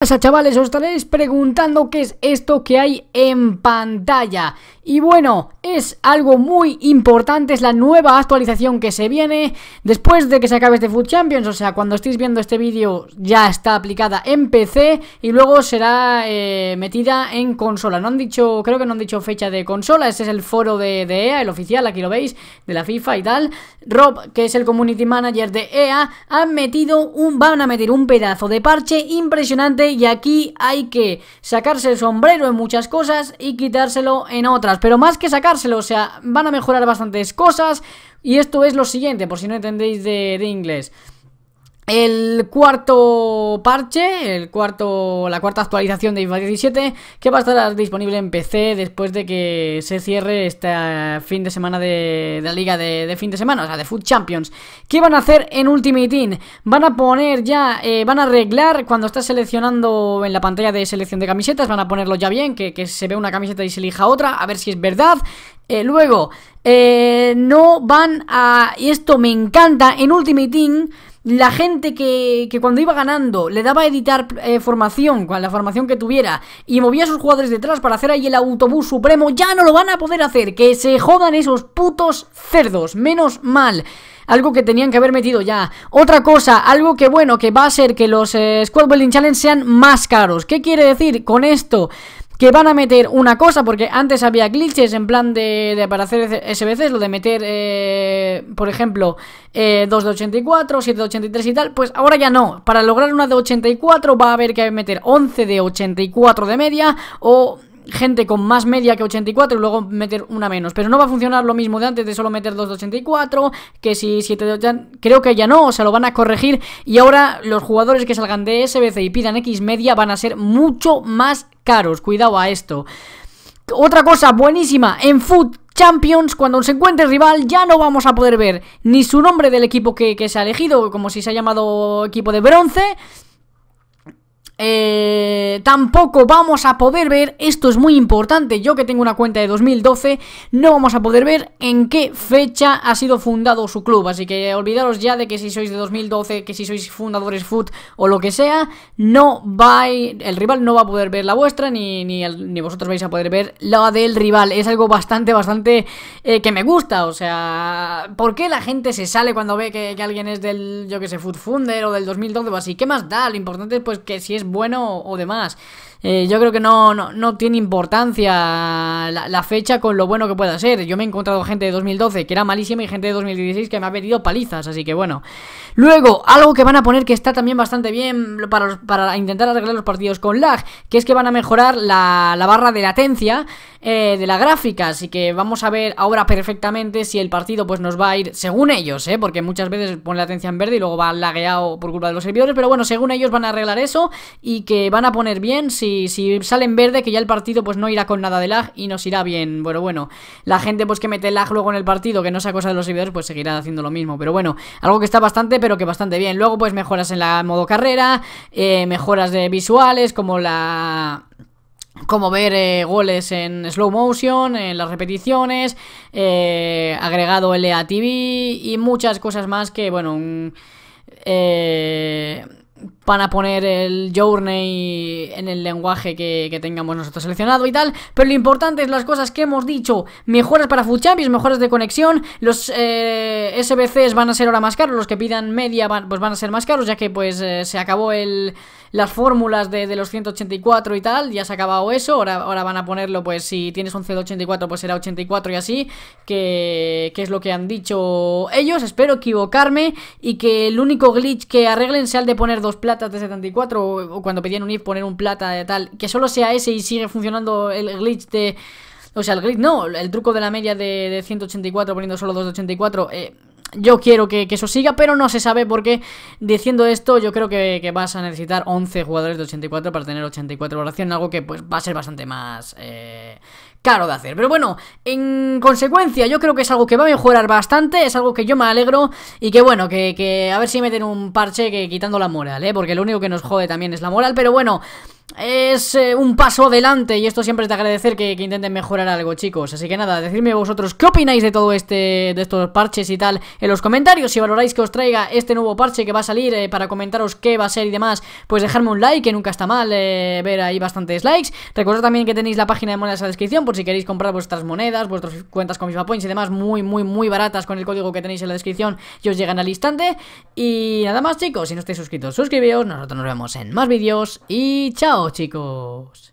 Hola chavales? Os estaréis preguntando qué es esto que hay en pantalla Y bueno, es algo muy importante, es la nueva actualización que se viene Después de que se acabe este Food Champions, o sea, cuando estéis viendo este vídeo ya está aplicada en PC Y luego será eh, metida en consola, no han dicho, creo que no han dicho fecha de consola Ese es el foro de, EA, e el oficial, aquí lo veis, de la FIFA y tal Rob, que es el Community Manager de EA, han metido un, van a meter un pedazo de parche impresionante y aquí hay que sacarse el sombrero en muchas cosas y quitárselo en otras. Pero más que sacárselo, o sea, van a mejorar bastantes cosas y esto es lo siguiente, por si no entendéis de, de inglés. El cuarto parche, el cuarto, la cuarta actualización de FIFA 17, que va a estar disponible en PC después de que se cierre este fin de semana de, la liga de, fin de semana, o sea, de Food Champions. ¿Qué van a hacer en Ultimate Team? Van a poner ya, eh, van a arreglar cuando estás seleccionando en la pantalla de selección de camisetas, van a ponerlo ya bien, que, se ve una camiseta y se elija otra, a ver si es verdad. Eh, luego, eh, no van a, y esto me encanta, en Ultimate Team la gente que, que, cuando iba ganando le daba a editar eh, formación, con la formación que tuviera, y movía a sus jugadores detrás para hacer ahí el autobús supremo, ya no lo van a poder hacer. Que se jodan esos putos cerdos. Menos mal algo que tenían que haber metido ya. Otra cosa, algo que bueno, que va a ser que los eh, Squad Building Challenge sean más caros. ¿Qué quiere decir con esto? que van a meter una cosa, porque antes había glitches en plan de, para hacer SBCs, lo de meter, eh, por ejemplo, 2 eh, de 84, 7 de 83 y tal, pues ahora ya no. Para lograr una de 84 va a haber que meter 11 de 84 de media o gente con más media que 84 y luego meter una menos. Pero no va a funcionar lo mismo de antes de solo meter 2 de 84, que si 7 de 84, creo que ya no, o sea, lo van a corregir y ahora los jugadores que salgan de SBC y pidan X media van a ser mucho más caros, cuidado a esto. Otra cosa buenísima, en Food Champions, cuando se encuentre rival, ya no vamos a poder ver ni su nombre del equipo que, que se ha elegido, como si se ha llamado equipo de bronce, eh, tampoco vamos a poder ver, esto es muy importante, yo que tengo una cuenta de 2012, no vamos a poder ver en qué fecha ha sido fundado su club, así que olvidaros ya de que si sois de 2012, que si sois fundadores foot o lo que sea, no va el rival no va a poder ver la vuestra, ni, ni, vosotros vais a poder ver la del rival, es algo bastante, bastante eh, que me gusta, o sea, ¿por qué la gente se sale cuando ve que, alguien es del, yo que sé, Food Funder o del 2012 o así? ¿Qué más da? Lo importante es pues que si es bueno o demás. Eh, yo creo que no, no, tiene importancia la, fecha con lo bueno que pueda ser. Yo me he encontrado gente de 2012 que era malísima y gente de 2016 que me ha pedido palizas, así que bueno. Luego, algo que van a poner que está también bastante bien para, para intentar arreglar los partidos con lag, que es que van a mejorar la, la barra de latencia eh, de la gráfica, así que vamos a ver ahora perfectamente si el partido pues nos va a ir según ellos, ¿eh? porque muchas veces pone la atención en verde y luego va lagueado por culpa de los servidores, pero bueno, según ellos van a arreglar eso y que van a poner bien, si, si sale en verde que ya el partido pues no irá con nada de lag y nos irá bien, bueno, bueno, la gente pues que mete lag luego en el partido, que no sea cosa de los servidores, pues seguirá haciendo lo mismo, pero bueno, algo que está bastante, pero que bastante bien, luego pues mejoras en la modo carrera, eh, mejoras de visuales como la como ver eh, goles en slow motion, en las repeticiones, eh, agregado TV y muchas cosas más que, bueno, eh, van a poner el journey en el lenguaje que, tengamos nosotros seleccionado y tal, pero lo importante es las cosas que hemos dicho, mejoras para Food Champions, mejoras de conexión, los eh, SBCs van a ser ahora más caros, los que pidan media van, pues van a ser más caros, ya que pues se acabó el las fórmulas de, los 184 y tal, ya se ha acabado eso, ahora, ahora van a ponerlo pues si tienes un c 84 pues será 84 y así, que, que es lo que han dicho ellos, espero equivocarme y que el único glitch que arreglen sea el de poner dos platas de 74 o, cuando pedían un if poner un plata de tal, que solo sea ese y sigue funcionando el glitch de... O sea, el glitch, no, el truco de la media de, 184 poniendo solo dos de 84, eh, yo quiero que, eso siga, pero no se sabe porque diciendo esto yo creo que, vas a necesitar 11 jugadores de 84 para tener 84 oración algo que pues va a ser bastante más eh, caro de hacer. Pero bueno, en consecuencia yo creo que es algo que va a mejorar bastante, es algo que yo me alegro y que bueno, que, a ver si meten un parche que quitando la moral, ¿eh? porque lo único que nos jode también es la moral, pero bueno es eh, un paso adelante y esto siempre es de agradecer que, intenten mejorar algo, chicos. Así que nada, decidme vosotros qué opináis de todo este, de estos parches y tal en los comentarios. Si valoráis que os traiga este nuevo parche que va a salir eh, para comentaros qué va a ser y demás, pues dejarme un like, que nunca está mal eh, ver ahí bastantes likes. Recordad también que tenéis la página de monedas en la descripción por si queréis comprar vuestras monedas, vuestras cuentas con FIFA Points y demás, muy, muy, muy baratas con el código que tenéis en la descripción y os llegan al instante. Y nada más, chicos, si no estáis suscritos, suscribíos. Nosotros nos vemos en más vídeos y chao chicos!